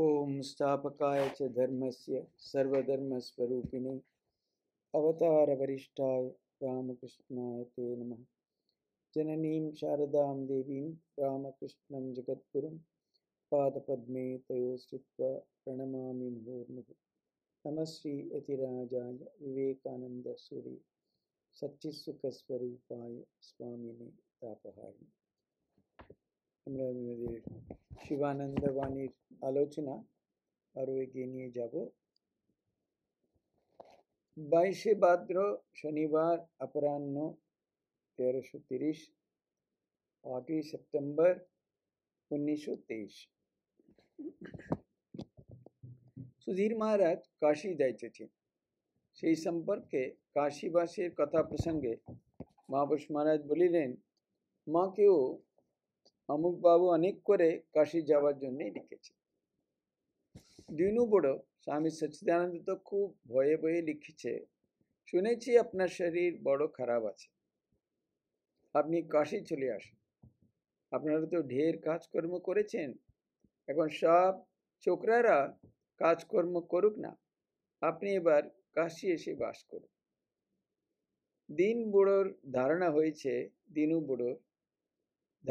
ॐ स्थापकाय च धर्मस्य सर्वधर्मस्वरूपिणे अवतारवरिष्ठाय रामकृष्णाय ते नमः जननीं शारदां देवीं रामकृष्णं जगद्गुरुं पादपद्मे तयो स्थित्वा प्रणमामि नमश्री यतिराजाय विवेकानन्दसूरि सच्चित्सुखस्वरूपाय स्वामिने तापहामि আমরা আমাদের শিবানন্দ বাণীর আলোচনা আরও এগিয়ে নিয়ে যাব বাইশে ভাদ্র শনিবার অপরাহ্ন তেরোশো তিরিশ आठवीं सितंबर 1923 সুধীর মহারাজ কাশি যাইতেছেন সেই সম্পর্কে কাশীবাসীর কথা প্রসঙ্গে মহাপুরুষ মহারাজ বলিলেন মাকেও অমুকবাবু অনেক করে কাশি যাওয়ার জন্যেই লিখেছে দিনু বড় স্বামী সচিদানন্দ তো খুব ভয়ে ভয়ে লিখেছে শুনেছি আপনার শরীর বড় খারাপ আছে আপনি কাশি চলে আসেন আপনারা তো ঢের কাজকর্ম করেছেন এখন সব ছোকরারা কাজকর্ম করুক না আপনি এবার কাশি এসে বাস করুন দিন বুড়োর ধারণা হয়েছে দিনু বুড়োর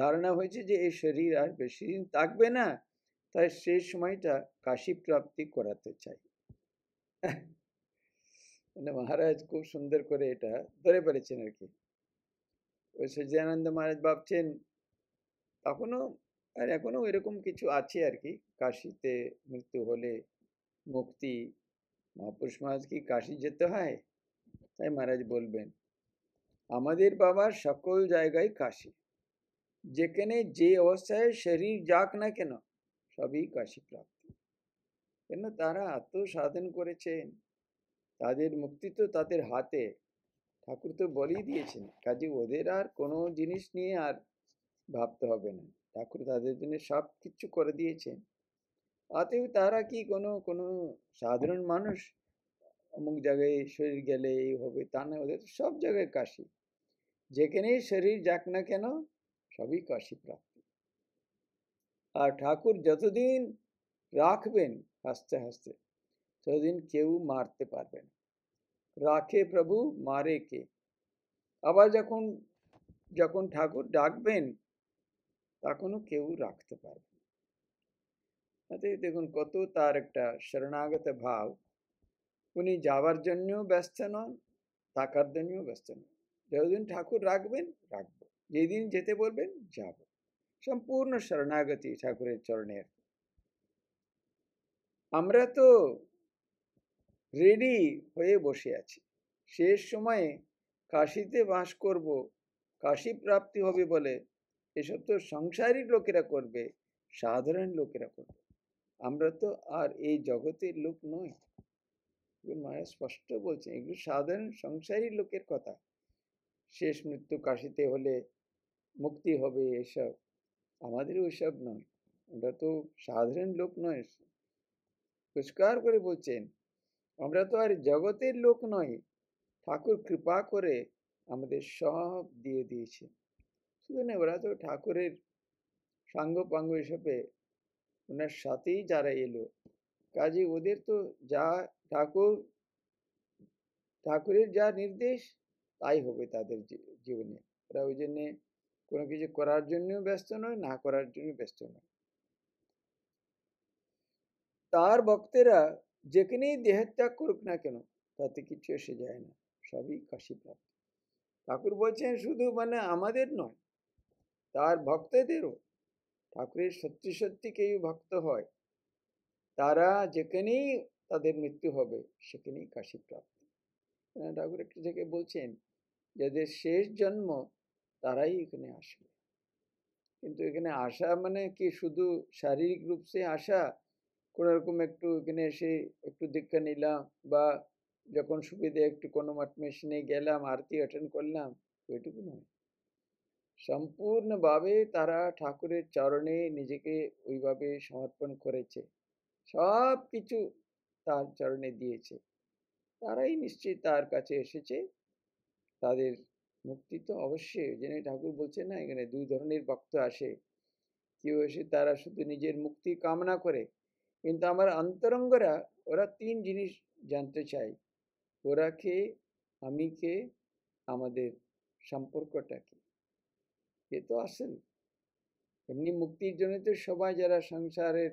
ধারণা হয়েছে যে এই শরীর আর বেশি দিন থাকবে না তাই সেই সময়টা কাশি প্রাপ্তি করাতে চাই মানে মহারাজ খুব সুন্দর করে এটা ধরে পেরেছেন আর কি ওই সজ্জানন্দ মহারাজ ভাবছেন তখনও আর এখনও এরকম কিছু আছে আর কি কাশিতে মৃত্যু হলে মুক্তি মহাপুরুষ মহারাজ কি কাশি যেতে হয় তাই মহারাজ বলবেন আমাদের বাবার সকল জায়গায় কাশি যেখানে যে অবস্থায় শরীর যাক না কেন সবই কাশি প্রাপ্তি কেন তারা এত সাধন করেছেন তাদের মুক্তি তো তাদের হাতে ঠাকুর তো বলেই দিয়েছেন কাজে ওদের আর কোনো জিনিস নিয়ে আর ভাবতে হবে না ঠাকুর তাদের জন্য সব কিছু করে দিয়েছেন অতএব তারা কি কোনো কোনো সাধারণ মানুষ অমুক জায়গায় শরীর গেলে এই হবে তা না ওদের সব জায়গায় কাশি যেখানেই শরীর যাক না কেন সবই কাশি প্রাপ্তি আর ঠাকুর যতদিন রাখবেন হাসতে হাসতে ততদিন কেউ মারতে পারবে না রাখে প্রভু মারে কে আবার যখন যখন ঠাকুর ডাকবেন তখনও কেউ রাখতে পারবে দেখুন কত তার একটা শরণাগত ভাব উনি যাবার জন্যও ব্যস্ত নন থাকার জন্যও ব্যস্ত নন যতদিন ঠাকুর রাখবেন রাখবেন যেদিন যেতে বলবেন যাব সম্পূর্ণ শরণাগতি ঠাকুরের চরণের আমরা তো রেডি হয়ে বসে আছি শেষ সময়ে কাশিতে বাস করব কাশি প্রাপ্তি হবে বলে এসব তো সংসারিক লোকেরা করবে সাধারণ লোকেরা করবে আমরা তো আর এই জগতের লোক নই মায়া স্পষ্ট বলছেন এগুলো সাধারণ সংসারী লোকের কথা শেষ মৃত্যু কাশিতে হলে মুক্তি হবে এসব আমাদের এসব নয় আমরা তো সাধারণ লোক নয় পুরস্কার করে বলছেন আমরা তো আর জগতের লোক নয় ঠাকুর কৃপা করে আমাদের সব দিয়ে দিয়েছে শুধু না ওরা তো ঠাকুরের সাঙ্গ পাঙ্গ হিসেবে ওনার সাথেই যারা এলো কাজে ওদের তো যা ঠাকুর ঠাকুরের যা নির্দেশ তাই হবে তাদের জীবনে ওরা ওই জন্যে কোনো কিছু করার জন্যও ব্যস্ত নয় না করার জন্য ব্যস্ত নয় তার ভক্তেরা যেখানেই দেহত্যাগ করুক না কেন তাতে কিছু এসে যায় না সবই কাশি ঠাকুর বলছেন শুধু মানে আমাদের নয় তার ভক্তদেরও ঠাকুরের সত্যি সত্যি কেউ ভক্ত হয় তারা যেখানেই তাদের মৃত্যু হবে সেখানেই কাশি হ্যাঁ, ঠাকুর একটু থেকে বলছেন যাদের শেষ জন্ম তারাই এখানে আসে কিন্তু এখানে আসা মানে কি শুধু শারীরিক রূপসে আসা কোনোরকম একটু এখানে এসে একটু দীক্ষা নিলাম বা যখন সুবিধে একটু কোনো মাঠ মেশিনে গেলাম আরতি অ্যাটেন্ড করলাম ওইটুকু নয় সম্পূর্ণভাবে তারা ঠাকুরের চরণে নিজেকে ওইভাবে সমর্পণ করেছে সব কিছু তার চরণে দিয়েছে তারাই নিশ্চয়ই তার কাছে এসেছে তাদের মুক্তি তো অবশ্যই যেন ঠাকুর বলছে না এখানে দুই ধরনের ভক্ত আসে কেউ এসে তারা শুধু নিজের মুক্তি কামনা করে কিন্তু আমার অন্তরঙ্গরা ওরা তিন জিনিস জানতে চায় ওরা কে আমি কে আমাদের সম্পর্কটা কি এ তো আসেন এমনি মুক্তির জন্য তো সবাই যারা সংসারের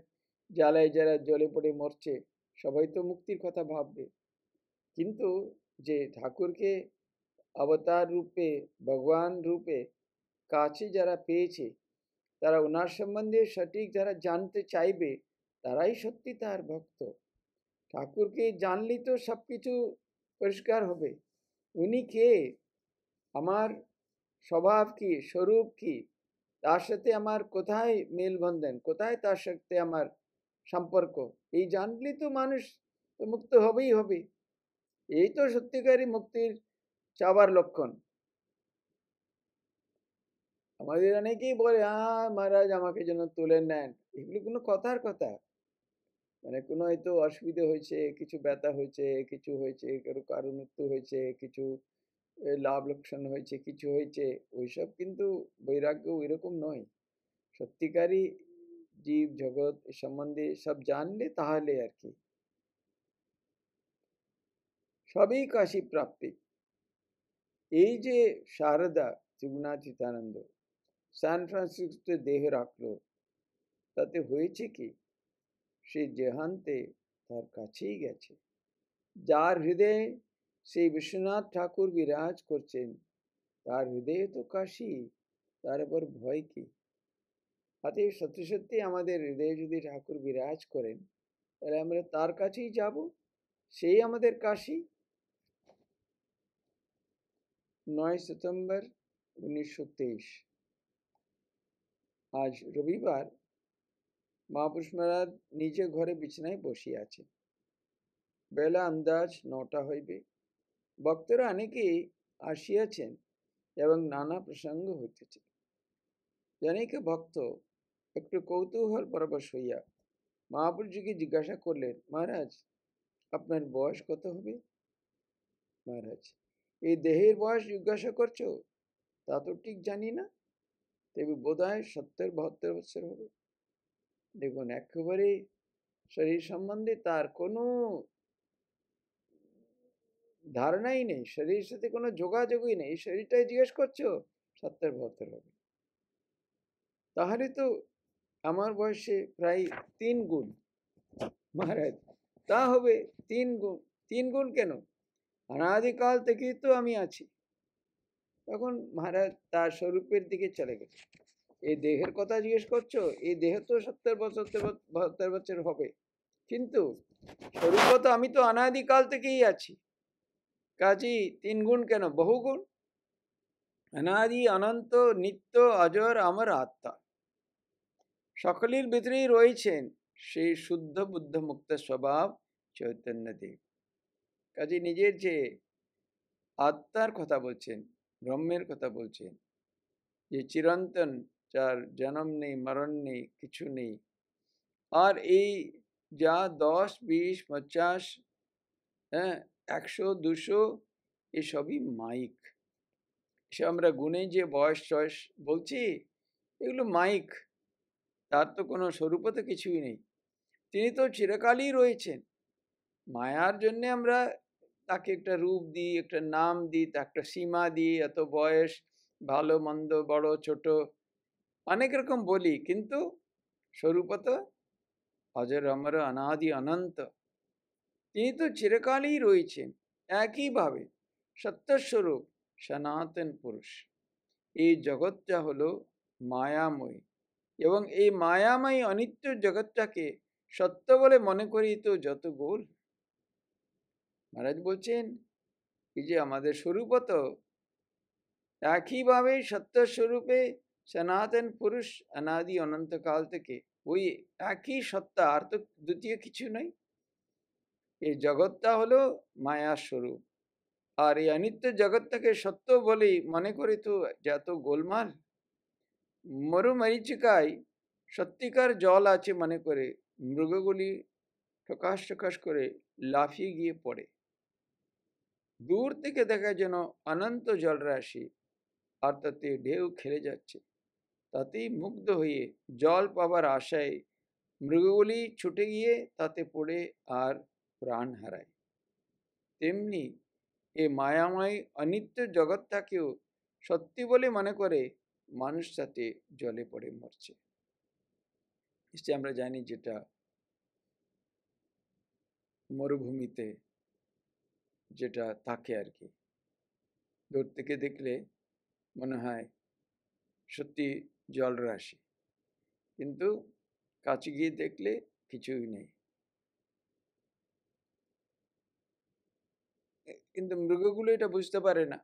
জ্বালায় যারা জলে পড়ে মরছে সবাই তো মুক্তির কথা ভাববে কিন্তু যে ঠাকুরকে অবতার রূপে ভগবান রূপে কাছে যারা পেয়েছে তারা ওনার সম্বন্ধে সঠিক যারা জানতে চাইবে তারাই সত্যি তার ভক্ত ঠাকুরকে জানলে তো সব কিছু পরিষ্কার হবে উনি কে আমার স্বভাব কি স্বরূপ কি তার সাথে আমার কোথায় মেলবন্ধন কোথায় তার সাথে আমার সম্পর্ক এই জানলে তো মানুষ মুক্ত হবেই হবে এই তো সত্যিকারী মুক্তির চাবার লক্ষণ আমাদের অনেকেই বলে হ্যাঁ মহারাজ আমাকে যেন তুলে নেন এগুলো কোনো কথার কথা মানে কোনো হয়তো অসুবিধে হয়েছে কিছু ব্যথা হয়েছে কিছু হয়েছে কারো কারো মৃত্যু হয়েছে কিছু লাভ লোকসান হয়েছে কিছু হয়েছে ওইসব কিন্তু বৈরাগ্য রকম নয় সত্যিকারই জীব জগৎ সম্বন্ধে সব জানলে তাহলে আর কি সবই কাশি প্রাপ্তি এই যে শারদা ত্রিগুণাতীতানন্দ সান ফ্রান্সিসকোতে দেহ রাখল তাতে হয়েছে কি সে জেহান্তে তার কাছেই গেছে যার হৃদয়ে সেই বিশ্বনাথ ঠাকুর বিরাজ করছেন তার হৃদয়ে তো কাশি তার ভয় কি হাতে সত্যি সত্যি আমাদের হৃদয়ে যদি ঠাকুর বিরাজ করেন তাহলে আমরা তার কাছেই যাব সেই আমাদের কাশি নয় সেপ্টেম্বর উনিশশো তেইশ আজ রবিবার মহাপুরুষ মেলার নিজে ঘরে বিছানায় বসিয়া আছে বেলা আন্দাজ নটা হইবে ভক্তরা অনেকেই আসিয়াছেন এবং নানা প্রসঙ্গ হইতেছে অনেকে ভক্ত একটু কৌতূহল পরবশ হইয়া মহাপুরুষকে জিজ্ঞাসা করলেন মহারাজ আপনার বয়স কত হবে মহারাজ এই দেহের বয়স জিজ্ঞাসা করছো তা তো ঠিক জানি না তবে বোধ হয় সত্তর বাহাত্তর বছর হবে দেখুন একেবারে শরীর সম্বন্ধে তার কোনো ধারণাই নেই শরীরের সাথে কোনো যোগাযোগই নেই এই শরীরটাই জিজ্ঞেস করছো সত্তর বাহাত্তর হবে তাহলে তো আমার বয়সে প্রায় তিন গুণ মহারাজ তা হবে তিন গুণ তিন গুণ কেন অনাদিকাল থেকেই তো আমি আছি তখন মহারাজ তার স্বরূপের দিকে চলে গেছে এই দেহের কথা জিজ্ঞেস করছো এই দেহ তো সত্তর বছর বাহাত্তর বছর হবে কিন্তু স্বরূপ তো আমি তো অনাদিকাল থেকেই আছি কাজী তিন গুণ কেন বহুগুণ অনাদি অনন্ত নিত্য অজর আমার আত্মা সকলের ভিতরেই রয়েছেন সেই শুদ্ধ বুদ্ধ মুক্ত স্বভাব চৈতন্যদেব কাজে নিজের যে আত্মার কথা বলছেন ব্রহ্মের কথা বলছেন যে চিরন্তন যার জন্ম নেই মরণ নেই কিছু নেই আর এই যা দশ বিশ পঞ্চাশ হ্যাঁ একশো দুশো এসবই মাইক এসব আমরা গুনে যে বয়স চয়স বলছি এগুলো মাইক তার তো কোনো স্বরূপ তো কিছুই নেই তিনি তো চিরকালই রয়েছেন মায়ার জন্যে আমরা তাকে একটা রূপ দিই একটা নাম দিই তা একটা সীমা দিই এত বয়স ভালো মন্দ বড় ছোট অনেক রকম বলি কিন্তু স্বরূপত অজর অমর অনাদি অনন্ত তিনি তো চিরকালই রয়েছেন একইভাবে সত্যস্বরূপ সনাতন পুরুষ এই জগৎটা হলো মায়াময় এবং এই মায়াময় অনিত্য জগৎটাকে সত্য বলে মনে করি তো যত গোল মহারাজ বলছেন এই যে আমাদের স্বরূপত একইভাবে স্বরূপে সনাতন পুরুষ অনাদি অনন্তকাল থেকে ওই একই সত্তা আর তো দ্বিতীয় কিছু নয় এই জগৎটা হলো মায়ার স্বরূপ আর এই অনিত্য জগৎটাকে সত্য বলেই মনে করে তো যত গোলমাল মরুমরিচিকায় সত্যিকার জল আছে মনে করে মৃগগুলি প্রকাশ ঠকাশ করে লাফিয়ে গিয়ে পড়ে দূর থেকে দেখা যেন অনন্ত জলরাশি অর্থাৎ ঢেউ খেলে যাচ্ছে তাতেই মুগ্ধ হয়ে জল পাবার আশায় মৃগগুলি ছুটে গিয়ে তাতে পড়ে আর প্রাণ হারায় তেমনি এ মায়াময় অনিত্য জগৎটাকেও সত্যি বলে মনে করে মানুষ তাতে জলে পড়ে মরছে নিশ্চয় আমরা জানি যেটা মরুভূমিতে যেটা থাকে আর কি দূর থেকে দেখলে মনে হয় সত্যি জল রাশি কিন্তু কাছে গিয়ে দেখলে কিছুই নেই কিন্তু মৃগগুলো এটা বুঝতে পারে না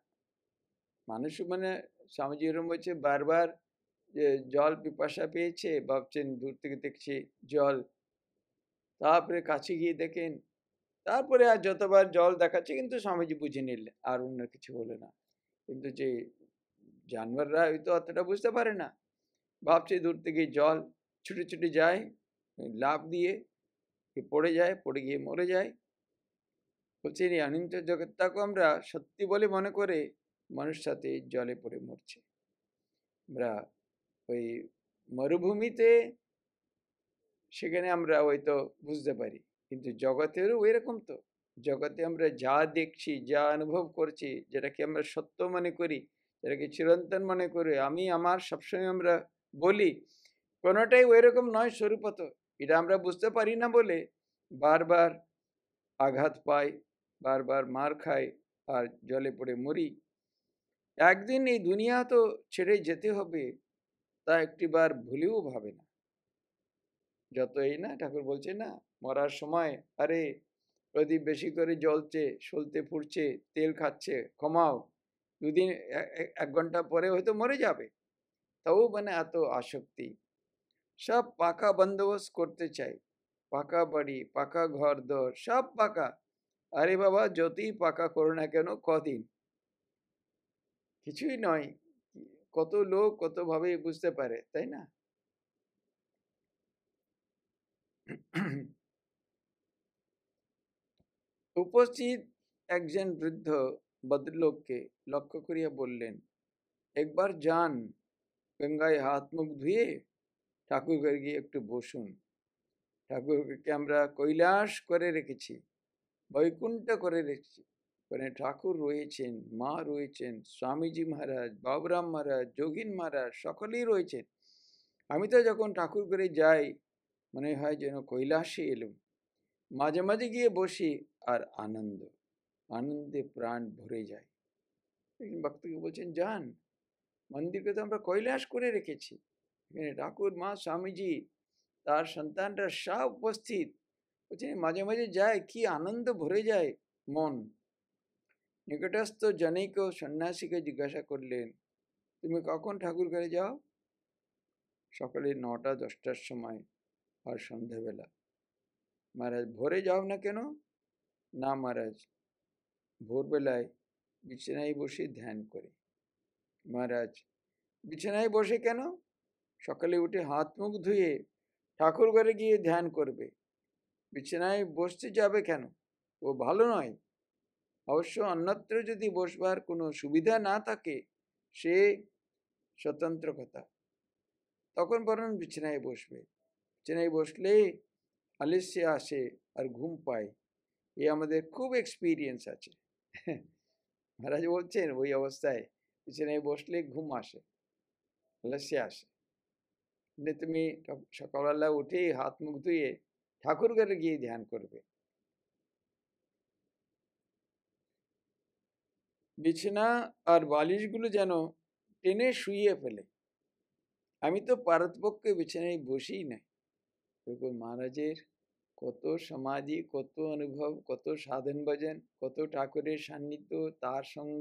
মানুষ মানে স্বামীজি এরম বলছে বারবার যে জল পিপাসা পেয়েছে ভাবছেন দূর থেকে দেখছি জল তারপরে কাছে গিয়ে দেখেন তারপরে আর যতবার জল দেখাচ্ছে কিন্তু স্বামীজি বুঝে নিলে আর অন্য কিছু হলো না কিন্তু যে জানোয়াররা হয়তো অতটা বুঝতে পারে না ভাবছে দূর থেকে জল ছুটে ছুটে যায় লাভ দিয়ে পড়ে যায় পড়ে গিয়ে মরে যায় বলছে এই অনিন্ত জগৎটাকে আমরা সত্যি বলে মনে করে মানুষ সাথে জলে পড়ে মরছে আমরা ওই মরুভূমিতে সেখানে আমরা হয়তো বুঝতে পারি কিন্তু জগতেরও রকম তো জগতে আমরা যা দেখছি যা অনুভব করছি যেটাকে আমরা সত্য মনে করি যেটাকে চিরন্তন মনে করি আমি আমার সবসময় আমরা বলি কোনোটাই ওই রকম নয় স্বরূপত এটা আমরা বুঝতে পারি না বলে বারবার আঘাত পাই বারবার মার খাই আর জলে পড়ে মরি একদিন এই দুনিয়া তো ছেড়ে যেতে হবে তা একটিবার ভুলেও ভাবে না যতই না ঠাকুর বলছে না মরার সময় আরে প্রদীপ বেশি করে জ্বলছে সলতে ফুটছে তেল খাচ্ছে কমাও দুদিন এক ঘন্টা পরে হয়তো মরে যাবে তাও মানে এত আসক্তি সব পাকা বন্দোবস্ত করতে চাই পাকা বাড়ি পাকা ঘর দর সব পাকা আরে বাবা যতই পাকা করো না কেন কদিন কিছুই নয় কত লোক কতভাবে বুঝতে পারে তাই না উপস্থিত একজন বৃদ্ধ ভদ্রলোককে লক্ষ্য করিয়া বললেন একবার যান গঙ্গায় হাত মুখ ধুয়ে ঠাকুরঘর গিয়ে একটু বসুন ঠাকুরকে আমরা কৈলাস করে রেখেছি বৈকুণ্ঠ করে রেখেছি মানে ঠাকুর রয়েছেন মা রয়েছেন স্বামীজি মহারাজ বাবুরাম মহারাজ যোগিন মহারাজ সকলেই রয়েছেন আমি তো যখন ঠাকুর করে যাই মনে হয় যেন কৈলাসে এলুম মাঝে মাঝে গিয়ে বসি আর আনন্দ আনন্দে প্রাণ ভরে যায় একজন ভক্তকে বলছেন যান মন্দিরকে তো আমরা কৈলাস করে রেখেছি এখানে ঠাকুর মা স্বামীজি তার সন্তানরা সব উপস্থিত বলছেন মাঝে মাঝে যায় কি আনন্দ ভরে যায় মন নিকটস্থ জনৈক সন্ন্যাসীকে জিজ্ঞাসা করলেন তুমি কখন ঠাকুর ঘরে যাও সকালে নটা দশটার সময় আর সন্ধ্যাবেলা মহারাজ ভোরে যাও না কেন না মহারাজ ভোরবেলায় বিছানায় বসে ধ্যান করে মহারাজ বিছানায় বসে কেন সকালে উঠে হাত মুখ ধুয়ে ঠাকুর ঘরে গিয়ে ধ্যান করবে বিছানায় বসতে যাবে কেন ও ভালো নয় অবশ্য অন্যত্র যদি বসবার কোনো সুবিধা না থাকে সে স্বতন্ত্র কথা তখন বরং বিছানায় বসবে বিছানায় বসলে আলিস্যে আসে আর ঘুম পায় এ আমাদের খুব এক্সপিরিয়েন্স আছে মহারাজ বলছেন ওই অবস্থায় বিছানায় বসলে ঘুম আসে লাসে আসে মানে তুমি সকালবেলা উঠে হাত মুখ ধুয়ে ঠাকুর ঘরে গিয়ে ধ্যান করবে বিছানা আর বালিশগুলো যেন টেনে শুইয়ে ফেলে আমি তো পারতপক্ষে বিছানায় বসেই নাই তখন মহারাজের কত সমাধি কত অনুভব কত সাধন ভজন কত ঠাকুরের সান্নিধ্য তার সঙ্গ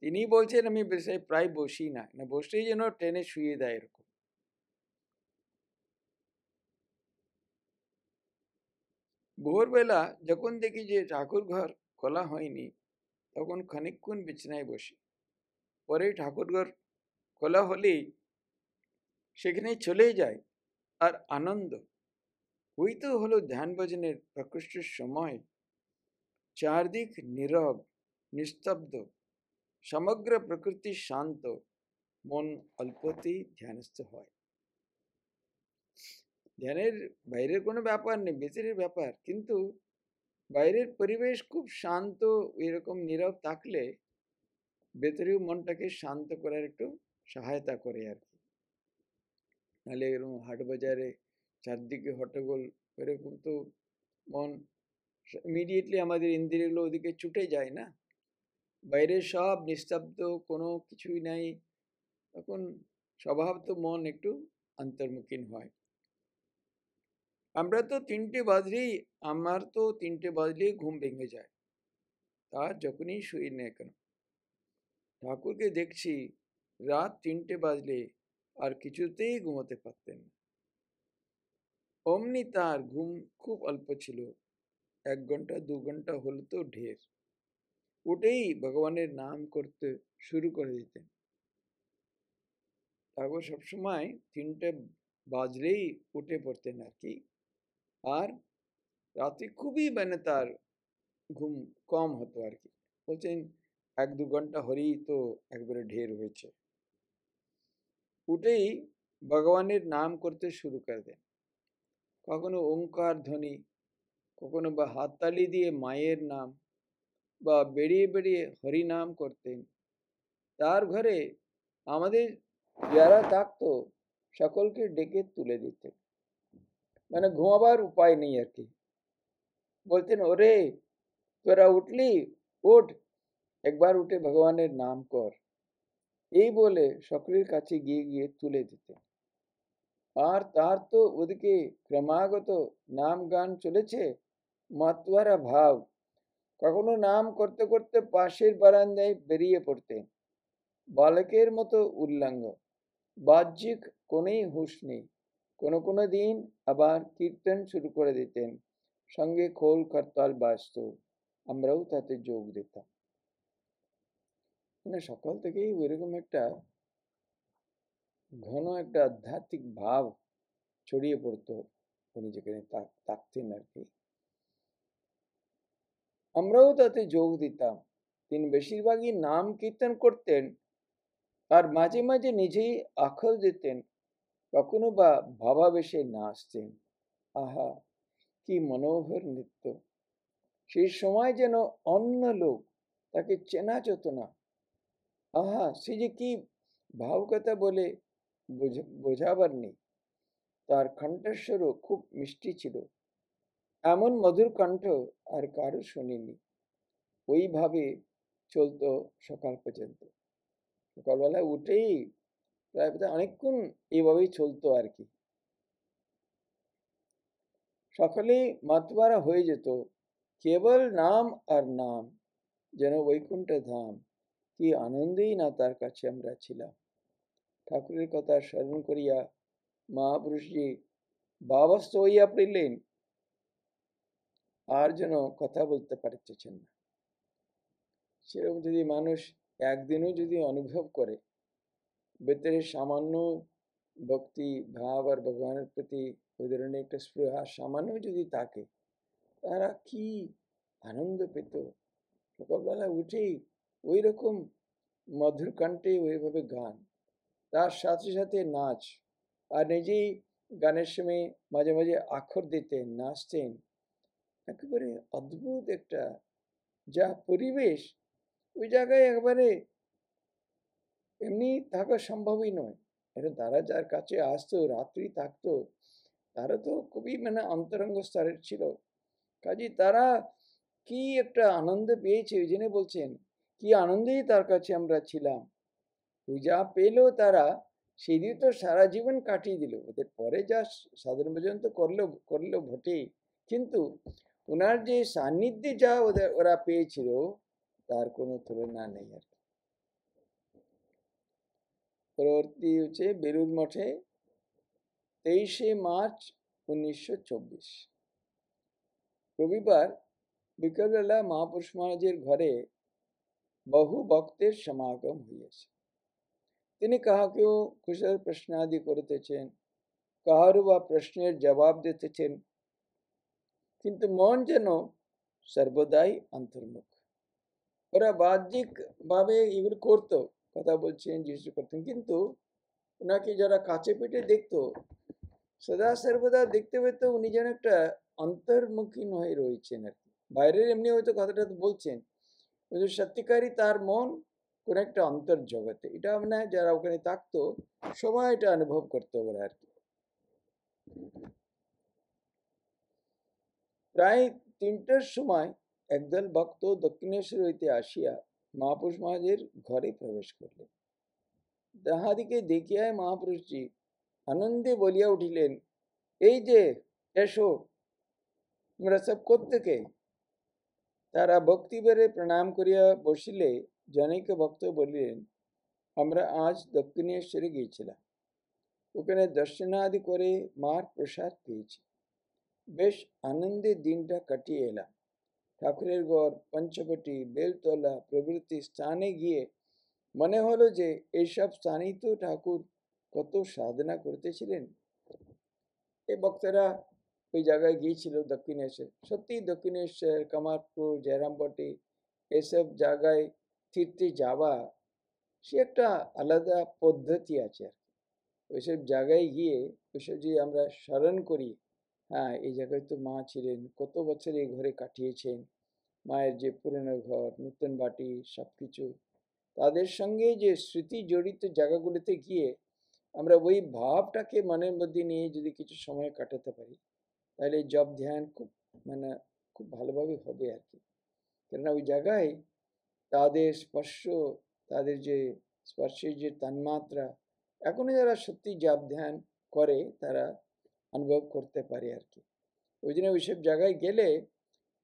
তিনি বলছেন আমি প্রায় বসি না বসেই যেন ট্রেনে শুয়ে দেয় এরকম ভোরবেলা যখন দেখি যে ঠাকুর ঘর খোলা হয়নি তখন খানিক্ষণ বিছনায় বসি পরে ঠাকুর ঘর খোলা হলেই সেখানে চলে যায় আর আনন্দ ওই তো হলো ধ্যান ভজনের প্রকৃষ্টের সময় চারদিক নীরব নিস্তব্ধ সমগ্র প্রকৃতি শান্ত মন অল্পতেই ধ্যানস্থ হয় ধ্যানের বাইরের কোনো ব্যাপার নেই ভেতরের ব্যাপার কিন্তু বাইরের পরিবেশ খুব শান্ত এরকম নীরব থাকলে ভেতরেও মনটাকে শান্ত করার একটু সহায়তা করে আর কি নাহলে এরকম হাট বাজারে চারদিকে হট্টগোল এরকম তো মন ইমিডিয়েটলি আমাদের ইন্দ্রিয়গুলো ওদিকে ছুটে যায় না বাইরে সব নিস্তব্ধ কোনো কিছুই নাই তখন তো মন একটু অন্তর্মুখীন হয় আমরা তো তিনটে বাজলেই আমার তো তিনটে বাজলেই ঘুম ভেঙে যায় তার যখনই শুয়ে নেয় কেন ঠাকুরকে দেখছি রাত তিনটে বাজলে আর কিছুতেই ঘুমোতে পারতেন না অমনি তার ঘুম খুব অল্প ছিল এক ঘন্টা দু ঘন্টা হলো তো ঢের উঠেই ভগবানের নাম করতে শুরু করে দিতেন তারপর সবসময় তিনটে বাজলেই উঠে পড়তেন আর কি আর রাতে খুবই মানে তার ঘুম কম হতো আর কি বলছেন এক দু ঘন্টা হলেই তো একবারে ঢের হয়েছে উঠেই ভগবানের নাম করতে শুরু করে দেন কখনো ওঙ্কার ধ্বনি কখনো বা হাততালি দিয়ে মায়ের নাম বা বেরিয়ে বেরিয়ে হরিনাম করতেন তার ঘরে আমাদের যারা থাকতো সকলকে ডেকে তুলে দিতেন মানে ঘুমাবার উপায় নেই আর কি বলতেন ওরে তোরা উঠলি ওঠ একবার উঠে ভগবানের নাম কর এই বলে সকলের কাছে গিয়ে গিয়ে তুলে দিতেন আর তার তো ওদিকে ক্রমাগত নাম গান চলেছে মাতুয়ারা ভাব কখনো নাম করতে করতে পাশের বারান্দায় বেরিয়ে পড়তেন বালকের মতো উল্লাঙ্গ বাহ্যিক কোনোই হুঁশ নেই কোনো কোনো দিন আবার কীর্তন শুরু করে দিতেন সঙ্গে খোল করতাল বাজত আমরাও তাতে যোগ দিতাম মানে সকাল থেকেই ওইরকম একটা ঘন একটা আধ্যাত্মিক ভাব ছড়িয়ে পড়তো উনি যেখানে থাকতেন আর কি আমরাও তাতে যোগ দিতাম তিনি বেশিরভাগই নাম কীর্তন করতেন আর মাঝে মাঝে নিজেই আখল দিতেন কখনো বা ভাবাবেশে নাচতেন আহা কি মনোহর নৃত্য সেই সময় যেন অন্য লোক তাকে চেনা যত না আহা সে যে কি ভাবকথা বলে বোঝাবার নেই তার কণ্ঠস্বরও খুব মিষ্টি ছিল এমন মধুর কণ্ঠ আর কারো শুনিনি ওইভাবে চলত সকাল পর্যন্ত সকালবেলায় উঠেই প্রায় অনেকক্ষণ এইভাবেই চলত আর কি সকালে মাতবারা হয়ে যেত কেবল নাম আর নাম যেন বৈকুণ্ঠ ধাম কি আনন্দেই না তার কাছে আমরা ছিলাম ঠাকুরের কথা স্মরণ করিয়া মহাপুরুষজি বাবস্থ হইয়া পড়িলেন আর যেন কথা বলতে পারিতেছেন না সেরকম যদি মানুষ একদিনও যদি অনুভব করে ভেতরে সামান্য ভক্তি ভাব আর ভগবানের প্রতি ওই ধরনের একটা স্পৃহা সামান্য যদি থাকে তারা কি আনন্দ পেত সকালবেলা উঠেই ওই রকম মধুর কণ্ঠে ওইভাবে গান তার সাথে সাথে নাচ আর নিজেই গানের সময় মাঝে মাঝে আখর দিতেন নাচতেন একেবারে অদ্ভুত একটা যা পরিবেশ ওই জায়গায় একবারে এমনি থাকা সম্ভবই নয় এটা তারা যার কাছে আসতো রাত্রি থাকতো তারা তো খুবই মানে অন্তরঙ্গ স্তরের ছিল কাজে তারা কি একটা আনন্দ পেয়েছে ওই জন্য বলছেন কি আনন্দেই তার কাছে আমরা ছিলাম যা পেলো তারা সেদিন তো সারা জীবন কাটিয়ে দিল ওদের পরে যা সাধারণ পর্যন্ত করলো করলো ভোটে কিন্তু ওনার যে সান্নিধ্যে যা ওদের ওরা পেয়েছিল তার কোনো তুলনা নেই আর কি পরবর্তী হচ্ছে বেলুর মঠে তেইশে মার্চ উনিশশো রবিবার বিকেলবেলা মহাপুরুষ মহারাজের ঘরে বহু ভক্তের সমাগম হইয়াছে তিনি কাহাকেও খুশার প্রশ্নাদি করিতেছেন কাহারও বা প্রশ্নের জবাব দিতেছেন কিন্তু মন যেন সর্বদাই অন্তর্মুখ ওরা বাহ্যিকভাবে এগুলো করত কথা বলছেন জিজ্ঞেস করতেন কিন্তু ওনাকে যারা কাছে পিঠে দেখত সদা সর্বদা দেখতে পেত উনি যেন একটা অন্তর্মুখীন হয়ে রয়েছেন আর কি বাইরের এমনি হয়তো কথাটা তো বলছেন কিন্তু সত্যিকারই তার মন কোনো একটা অন্তর জগতে এটা মানে যারা ওখানে থাকতো সবাই এটা অনুভব করতে পারে আর কি প্রায় তিনটার সময় একদল ভক্ত দক্ষিণেশ্বর হইতে আসিয়া মহাপুরুষ মহাজের ঘরে প্রবেশ করলেন তাহাদিকে দেখিয়াই মহাপুরুষজি আনন্দে বলিয়া উঠিলেন এই যে এসো তোমরা সব কোথেকে তারা ভক্তিবেরে প্রণাম করিয়া বসিলে জনৈক ভক্ত বললেন আমরা আজ দক্ষিণেশ্বরে গিয়েছিলাম ওখানে দর্শনাদি করে মার প্রসাদ পেয়েছি বেশ আনন্দে দিনটা কাটিয়ে এলাম ঠাকুরের গড় পঞ্চবটি বেলতলা প্রভৃতি স্থানে গিয়ে মনে হলো যে এইসব স্থানেই তো ঠাকুর কত সাধনা করতেছিলেন এই বক্তারা ওই জায়গায় গিয়েছিল দক্ষিণেশ্বর সত্যি দক্ষিণেশ্বর কামারপুর জয়রামবাটি এসব জায়গায় তীর্থে যাওয়া সে একটা আলাদা পদ্ধতি আছে আর কি ওইসব জায়গায় গিয়ে ওইসব যদি আমরা স্মরণ করি হ্যাঁ এই জায়গায় তো মা ছিলেন কত বছর এই ঘরে কাটিয়েছেন মায়ের যে পুরনো ঘর নতুন বাটি সব কিছু তাদের সঙ্গে যে স্মৃতি জড়িত জায়গাগুলিতে গিয়ে আমরা ওই ভাবটাকে মনের মধ্যে নিয়ে যদি কিছু সময় কাটাতে পারি তাহলে জব ধ্যান খুব মানে খুব ভালোভাবে হবে আর কি কেননা ওই জায়গায় তাদের স্পর্শ তাদের যে স্পর্শের যে তন্মাত্রা এখনো যারা সত্যি জাপ ধ্যান করে তারা অনুভব করতে পারে আর কি ওই জন্য ওইসব জায়গায় গেলে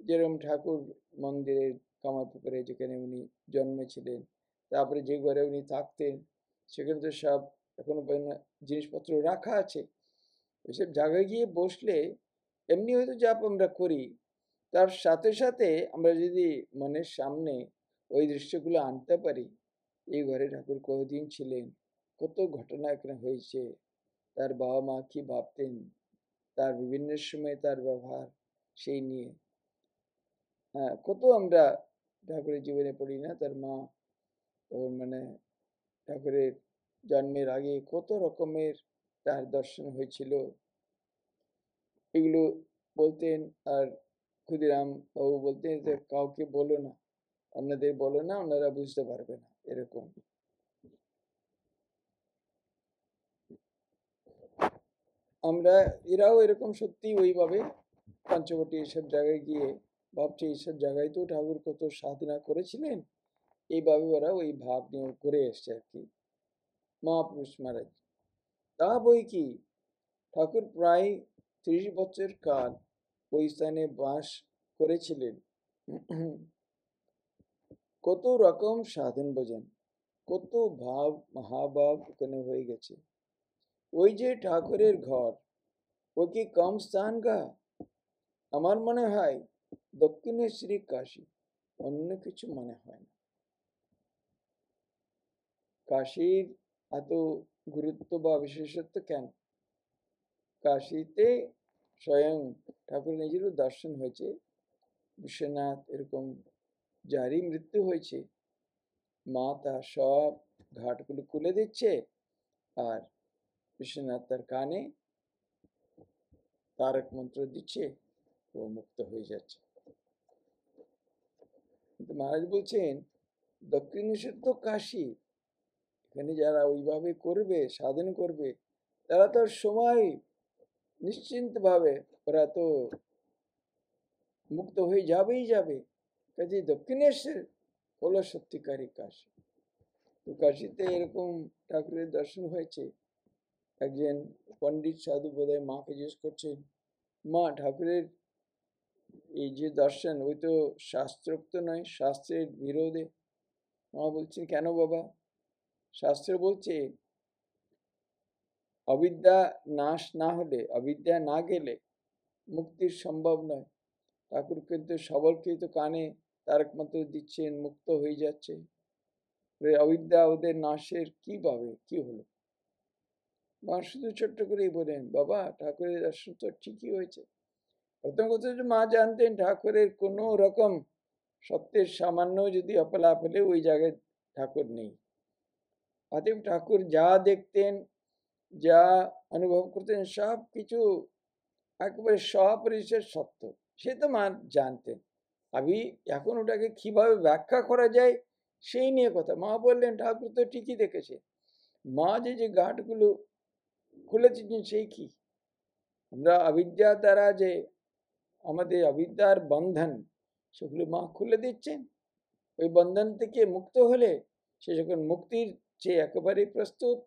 যেরকম ঠাকুর মন্দিরের কামারপুকুরে যেখানে উনি জন্মেছিলেন তারপরে যে ঘরে উনি থাকতেন সেখানে তো সব এখনো জিনিসপত্র রাখা আছে ওইসব জায়গায় গিয়ে বসলে এমনি হয়তো জাপ আমরা করি তার সাথে সাথে আমরা যদি মনের সামনে ওই দৃশ্যগুলো আনতে পারি এই ঘরে ঠাকুর কতদিন ছিলেন কত ঘটনা এখানে হয়েছে তার বাবা মা কি ভাবতেন তার বিভিন্ন সময়ে তার ব্যবহার সেই নিয়ে হ্যাঁ কত আমরা ঠাকুরের জীবনে পড়ি না তার মা মানে ঠাকুরের জন্মের আগে কত রকমের তার দর্শন হয়েছিল এগুলো বলতেন আর ক্ষুদিরাম বাবু বলতেন যে কাউকে বলো না অন্যদের বলো না ওনারা বুঝতে পারবে না এরকম আমরা এরাও এরকম সত্যি ওইভাবে পঞ্চবটি এইসব জায়গায় গিয়ে ভাবছি এইসব জায়গায় তো ঠাকুর কত সাধনা করেছিলেন এইভাবে ওরা ওই ভাব নিয়ে করে এসছে আর কি মহাপুরুষ মহারাজ তা বই কি ঠাকুর প্রায় ত্রিশ বছর কাল ওই স্থানে বাস করেছিলেন কত রকম সাধন ভজন কত ভাব মহাভাব ওখানে হয়ে গেছে ওই যে ঠাকুরের ঘর ও কি কম স্থান গা আমার মনে হয় দক্ষিণেশ্বরী কাশী অন্য কিছু মনে হয় না কাশীর এত গুরুত্ব বা বিশেষত্ব কেন কাশীতে স্বয়ং ঠাকুর নিজেরও দর্শন হয়েছে বিশ্বনাথ এরকম যারই মৃত্যু হয়েছে মা তার সব ঘাটগুলো খুলে দিচ্ছে আর বিশ্বনাথ তার কানে তারক মন্ত্র দিচ্ছে ও মুক্ত হয়ে যাচ্ছে কিন্তু মহারাজ বলছেন দক্ষিণেশ্বর তো কাশি এখানে যারা ওইভাবে করবে সাধন করবে তারা তো সময় নিশ্চিন্তভাবে ওরা তো মুক্ত হয়ে যাবেই যাবে কাজে দক্ষিণেশ্বর হলো সত্যিকারী কাশি তো কাশিতে এরকম ঠাকুরের দর্শন হয়েছে একজন পণ্ডিত সাধু বোধহয় মাকে জিজ্ঞেস করছেন মা ঠাকুরের এই যে দর্শন ওই তো শাস্ত্রোক্ত নয় শাস্ত্রের বিরোধে মা বলছেন কেন বাবা শাস্ত্র বলছে অবিদ্যা নাশ না হলে অবিদ্যা না গেলে মুক্তির সম্ভব নয় ঠাকুর কিন্তু সবলকেই তো কানে তারক মতো দিচ্ছেন মুক্ত হয়ে যাচ্ছে অবিদ্যা ওদের নাশের কি কিভাবে কি হলো মা শুধু ছোট্ট করেই বলেন বাবা ঠাকুরের দর্শন তো ঠিকই হয়েছে প্রথম কথা যে মা জানতেন ঠাকুরের কোনো রকম সত্যের সামান্য যদি অপলাপ হলে ওই জায়গায় ঠাকুর নেই অতএব ঠাকুর যা দেখতেন যা অনুভব করতেন সব কিছু একেবারে সপরিশের সত্য সে তো মা জানতেন আমি এখন ওটাকে কিভাবে ব্যাখ্যা করা যায় সেই নিয়ে কথা মা বললেন ঠাকুর তো ঠিকই দেখেছে মা যে যে গাঁটগুলো খুলেছেন সেই কি আমরা অবিদ্যা দ্বারা যে আমাদের অবিদ্যার বন্ধন সেগুলো মা খুলে দিচ্ছেন ওই বন্ধন থেকে মুক্ত হলে সে যখন মুক্তির সে একেবারে প্রস্তুত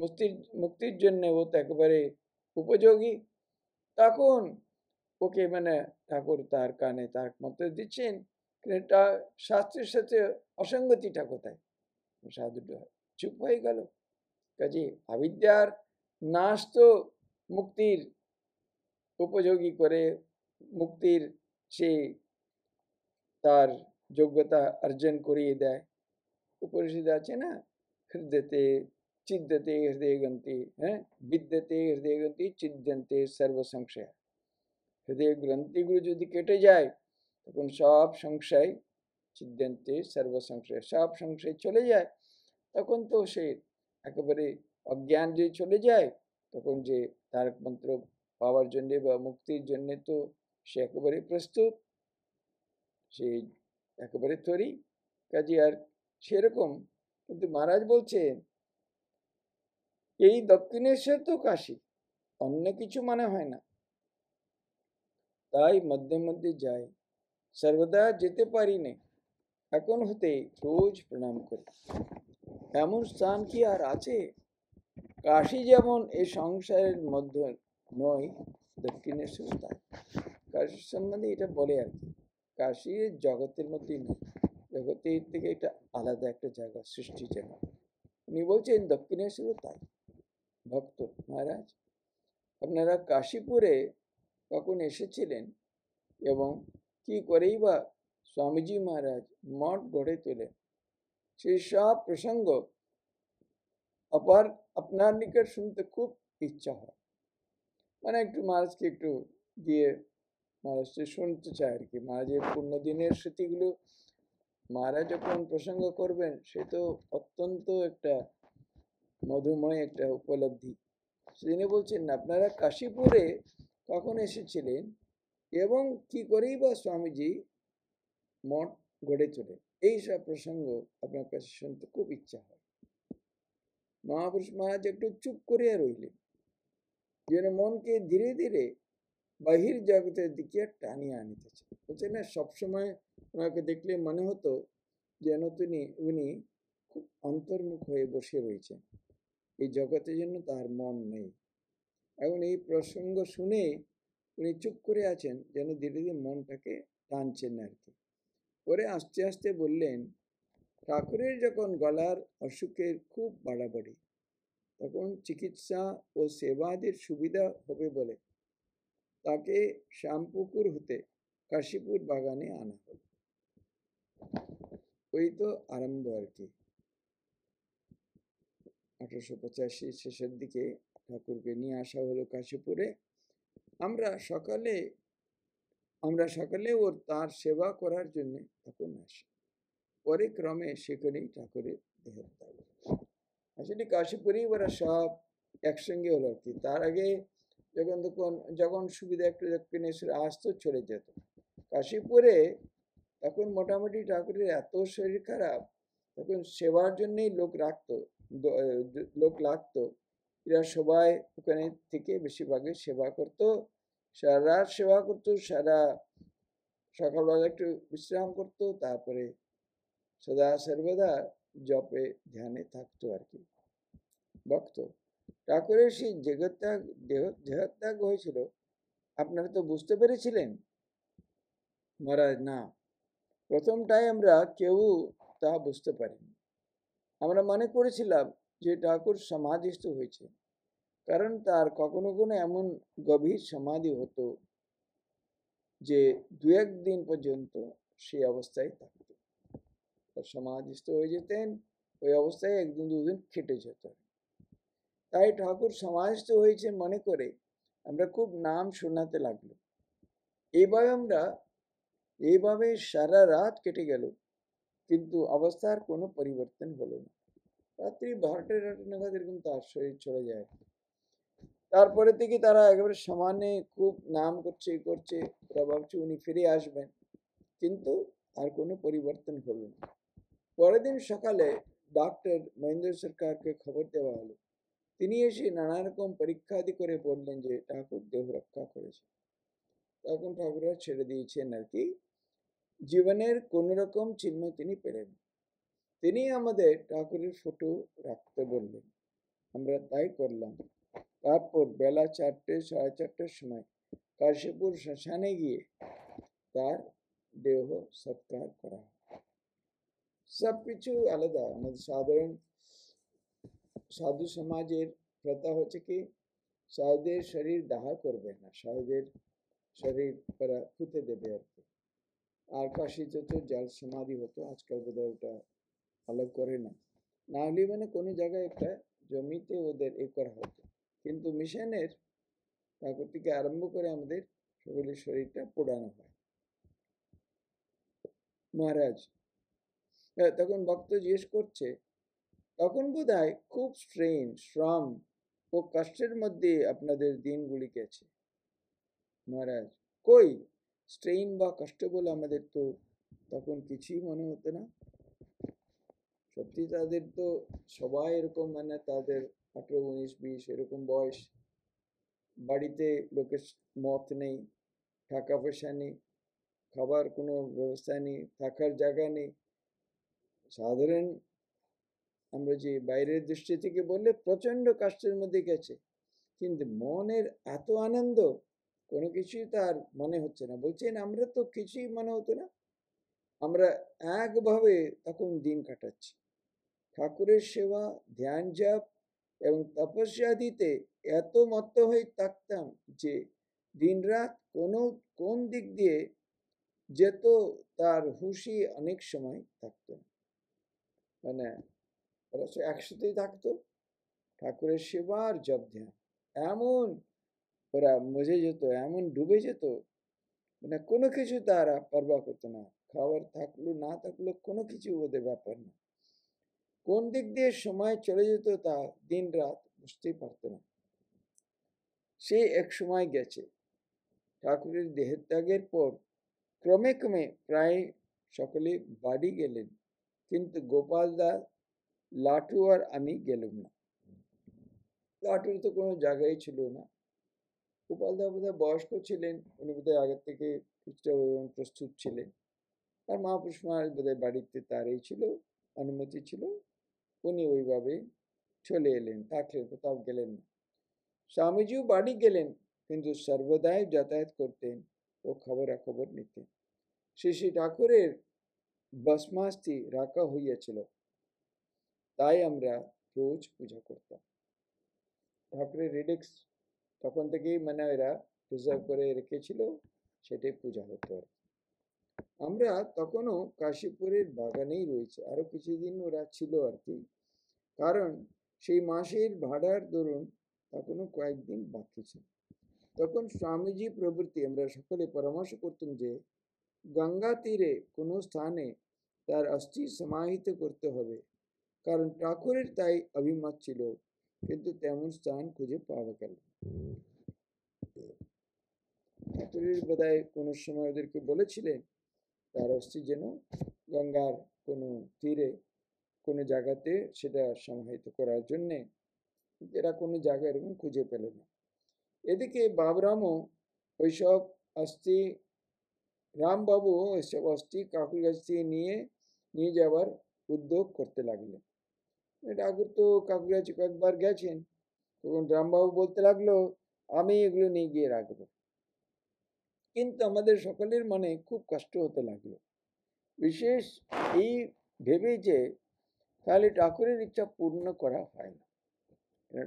মুক্তির মুক্তির জন্যে ও তো একেবারে উপযোগী তখন ওকে মানে ঠাকুর তার কানে তার মতো দিচ্ছেন এটা শাস্ত্রের সাথে অসঙ্গতিটা কোথায় সাধুটা চুপ হয়ে গেল কাজে আবিদ্যার নাশ তো মুক্তির উপযোগী করে মুক্তির সে তার যোগ্যতা অর্জন করিয়ে দেয় উপনিষদ আছে না হৃদয়তে চিদ্যতে হৃদয় গন্তি হ্যাঁ বিদ্যতে হৃদয় গন্তি চিদ্যন্তে সর্বসংশয় হৃদয় গ্রন্থিগুলো যদি কেটে যায় তখন সব সংশয় সিদ্ধান্তে সর্বসংশয় সব সংশয় চলে যায় তখন তো সে একেবারে অজ্ঞান যদি চলে যায় তখন যে তার মন্ত্র পাওয়ার জন্যে বা মুক্তির জন্যে তো সে একেবারে প্রস্তুত সে একেবারে তৈরি কাজে আর সেরকম কিন্তু মহারাজ বলছেন এই দক্ষিণেশ্বর তো কাশী অন্য কিছু মানে হয় না তাই মধ্যে মধ্যে যাই সর্বদা যেতে পারি না এখন হতে রোজ প্রণাম করি এমন স্থান কি আর আছে কাশি যেমন এই সংসারের মধ্যে নয় দক্ষিণেশ্বর তাই কাশীর সম্বন্ধে এটা বলে আর কি কাশি জগতের মধ্যে নয় জগতের থেকে এটা আলাদা একটা জায়গা সৃষ্টি জায়গা উনি বলছেন দক্ষিণেশ্বর তাই ভক্ত মহারাজ আপনারা কাশীপুরে তখন এসেছিলেন এবং কি করেই বা স্বামীজি মহারাজ মঠ গড়ে তোলেন সেই সব প্রসঙ্গ আবার আপনার নিকট শুনতে খুব ইচ্ছা হয় মানে একটু মহারাজকে একটু দিয়ে মহারাজকে শুনতে চাই আর কি মহারাজের পূর্ণদিনের স্মৃতিগুলো মহারাজ যখন প্রসঙ্গ করবেন সে তো অত্যন্ত একটা মধুময় একটা উপলব্ধি সেদিনে বলছেন আপনারা কাশীপুরে তখন এসেছিলেন এবং কি করেই বা স্বামীজি মঠ গড়ে তোলেন এইসব প্রসঙ্গ আপনার কাছে শুনতে খুব ইচ্ছা হয় মহাপুরুষ মহারাজ একটু চুপ করিয়া রইলেন যেন মনকে ধীরে ধীরে বাহির জগতের দিকে টানিয়ে আনিতেছে বলছে না সবসময় ওনাকে দেখলে মনে হতো যেন তিনি উনি খুব অন্তর্মুখ হয়ে বসে রয়েছেন এই জগতের জন্য তার মন নেই এখন এই প্রসঙ্গ শুনে উনি চুপ করে আছেন যেন ধীরে ধীরে মনটাকে টানছেন আর কি পরে আস্তে আস্তে বললেন ঠাকুরের যখন গলার অসুখের খুব বাড়াবাড়ি তখন চিকিৎসা ও সেবাদের সুবিধা হবে বলে তাকে শ্যামপুকুর হতে কাশীপুর বাগানে আনা হল ওই তো আরম্ভ আর কি আঠারোশো পঁচাশি শেষের দিকে ঠাকুরকে নিয়ে আসা হলো কাশীপুরে আমরা সকালে আমরা সকালে ওর তার সেবা করার জন্য তখন আসি পরে ক্রমে সেখানেই ঠাকুরের দেহের আসলে কাশীপুরেই ওরা সব একসঙ্গে হলো আর কি তার আগে যখন তখন যখন সুবিধা একটু দক্ষিণেশ্বর আসতো চলে যেত কাশীপুরে তখন মোটামুটি ঠাকুরের এত শরীর খারাপ তখন সেবার জন্যই লোক রাখতো লোক লাগতো এরা সবাই ওখানে থেকে বেশিরভাগই সেবা করত সারা রাত সেবা করত সারা সকালবেলা একটু বিশ্রাম করত তারপরে সদা সর্বদা জপে ধ্যানে থাকতো আর কি ভক্ত ঠাকুরের সেই জেগত্যাগ দেহ দেহত্যাগ হয়েছিল আপনারা তো বুঝতে পেরেছিলেন মহারাজ না প্রথমটাই আমরা কেউ তা বুঝতে পারিনি আমরা মনে করেছিলাম যে ঠাকুর সমাধিস্থ হয়েছে কারণ তার কখনো কোনো এমন গভীর সমাধি হতো যে দু একদিন পর্যন্ত সেই অবস্থায় থাকত তার সমাধিস্থ হয়ে যেতেন ওই অবস্থায় একদিন দুদিন খেটে যেত তাই ঠাকুর সমাধিস্থ হয়েছে মনে করে আমরা খুব নাম শোনাতে লাগলো এইভাবে আমরা এইভাবে সারা রাত কেটে গেল কিন্তু অবস্থার কোনো পরিবর্তন হলো না রাত্রি বারোটা এগারোটা নাগাদ এরকম তার শরীর চলে যায় তারপরে থেকে তারা একেবারে সমানে খুব নাম করছে করছে ওরা ভাবছে উনি ফিরে আসবেন কিন্তু আর কোনো পরিবর্তন হলো না পরের দিন সকালে ডাক্তার মহেন্দ্র সরকারকে খবর দেওয়া হলো তিনি এসে নানা রকম আদি করে বললেন যে ঠাকুর দেহ রক্ষা করেছে তখন ঠাকুররা ছেড়ে দিয়েছেন আর কি জীবনের কোনো রকম চিহ্ন তিনি পেলেন তিনি আমাদের ঠাকুরের ফটো রাখতে বললেন আমরা তাই করলাম তারপর বেলা চারটে সাড়ে চারটের সময় কাশীপুর শ্মশানে গিয়ে তার দেহ সৎকার করা সব কিছু আলাদা আমাদের সাধারণ সাধু সমাজের প্রথা হচ্ছে কি সাহুদের শরীর দাহ করবে না সাহুদের শরীর পুঁতে দেবে আর কি আর কাশিতে যত জল সমাধি হতো আজকাল বোধহয় ওটা ভালো করে না না হলে মানে কোনো জায়গায় একটা জমিতে ওদের এ করা হতো কিন্তু মিশনের তারপর থেকে আরম্ভ করে আমাদের সকলের শরীরটা পোড়ানো হয় মহারাজ হ্যাঁ, তখন ভক্ত জিজ্ঞেস করছে তখন বোধ খুব স্ট্রেন শ্রম ও কষ্টের মধ্যে আপনাদের দিনগুলি গেছে মহারাজ কই স্ট্রেন বা কষ্ট বলে আমাদের তো তখন কিছুই মনে হতো না সত্যি তাদের তো সবাই এরকম মানে তাদের আঠেরো উনিশ বিশ এরকম বয়স বাড়িতে লোকের মত নেই টাকা পয়সা নেই খাবার কোনো ব্যবস্থা নেই থাকার জায়গা নেই সাধারণ আমরা যে বাইরের দৃষ্টি থেকে বললে প্রচণ্ড কষ্টের মধ্যে গেছে কিন্তু মনের এত আনন্দ কোনো কিছুই তার মনে হচ্ছে না বলছেন আমরা তো কিছুই মনে হতো না আমরা একভাবে তখন দিন কাটাচ্ছি ঠাকুরের সেবা ধ্যান জাপ এবং তপস্যাদিতে এত মত্ত হয়ে থাকতাম যে দিনরাত কোনো কোন দিক দিয়ে যেত তার হুশি অনেক সময় থাকত মানে ওরা একসাথেই থাকতো ঠাকুরের সেবার জপ ধ্যান এমন ওরা মজে যেত এমন ডুবে যেত মানে কোনো কিছু তারা পর্বা করতো না খাবার থাকলো না থাকলো কোনো কিছু ওদের ব্যাপার না কোন দিক দিয়ে সময় চলে যেত তা দিন রাত বুঝতেই পারত না সে এক সময় গেছে ঠাকুরের দেহত্যাগের পর ক্রমে ক্রমে প্রায় সকলে বাড়ি গেলেন কিন্তু গোপাল দাস লাটু আর আমি গেলাম না লাটুর তো কোনো জায়গায় ছিল না গোপাল দা বোধহয় বয়স্ক ছিলেন উনি বোধহয় আগের থেকে এবং প্রস্তুত ছিলেন তার মহাপুরুষ মহারাজ বোধহয় বাড়িতে তারই ছিল অনুমতি ছিল উনি ওইভাবে চলে এলেন থাকলেন কোথাও গেলেন না স্বামীজিও বাড়ি গেলেন কিন্তু সর্বদাই যাতায়াত করতেন ও খবরাখবর নিতেন শ্রী শ্রী ঠাকুরের বসমাস্তি রাখা হইয়াছিল তাই আমরা রোজ পূজা করতাম ঠাকুরের রিডিক্স তখন থেকেই মানে এরা প্রিজার্ভ করে রেখেছিল সেটাই পূজা হতো আর আমরা তখনও কাশীপুরের বাগানেই রয়েছে আরও কিছুদিন ওরা ছিল আর কি কারণ সেই মাসের ভাড়ার দরুন এখনো কয়েকদিন বাকি ছিল তখন স্বামীজি প্রভৃতি আমরা সকলে পরামর্শ করতাম যে গঙ্গা তীরে কোনো স্থানে তার অস্থি সমাহিত করতে হবে কারণ ঠাকুরের তাই অভিমত ছিল কিন্তু তেমন স্থান খুঁজে পাওয়া গেল ঠাকুরের বোধহয় কোনো সময় ওদেরকে বলেছিলেন তার অস্থি যেন গঙ্গার কোনো তীরে কোনো জায়গাতে সেটা সংহিত করার জন্যে এরা কোনো জায়গা এরকম খুঁজে পেল না এদিকে বাবরামও ওইসব অস্থি রামবাবু ওইসব অস্থি কাকুর গাছ থেকে নিয়ে নিয়ে যাওয়ার উদ্যোগ করতে লাগলো ঠাকুর তো কাকুর গাছে কয়েকবার গেছেন তখন রামবাবু বলতে লাগলো আমি এগুলো নিয়ে গিয়ে রাখবো কিন্তু আমাদের সকলের মনে খুব কষ্ট হতে লাগলো বিশেষ এই ভেবে যে তাহলে ঠাকুরের ইচ্ছা পূর্ণ করা হয় না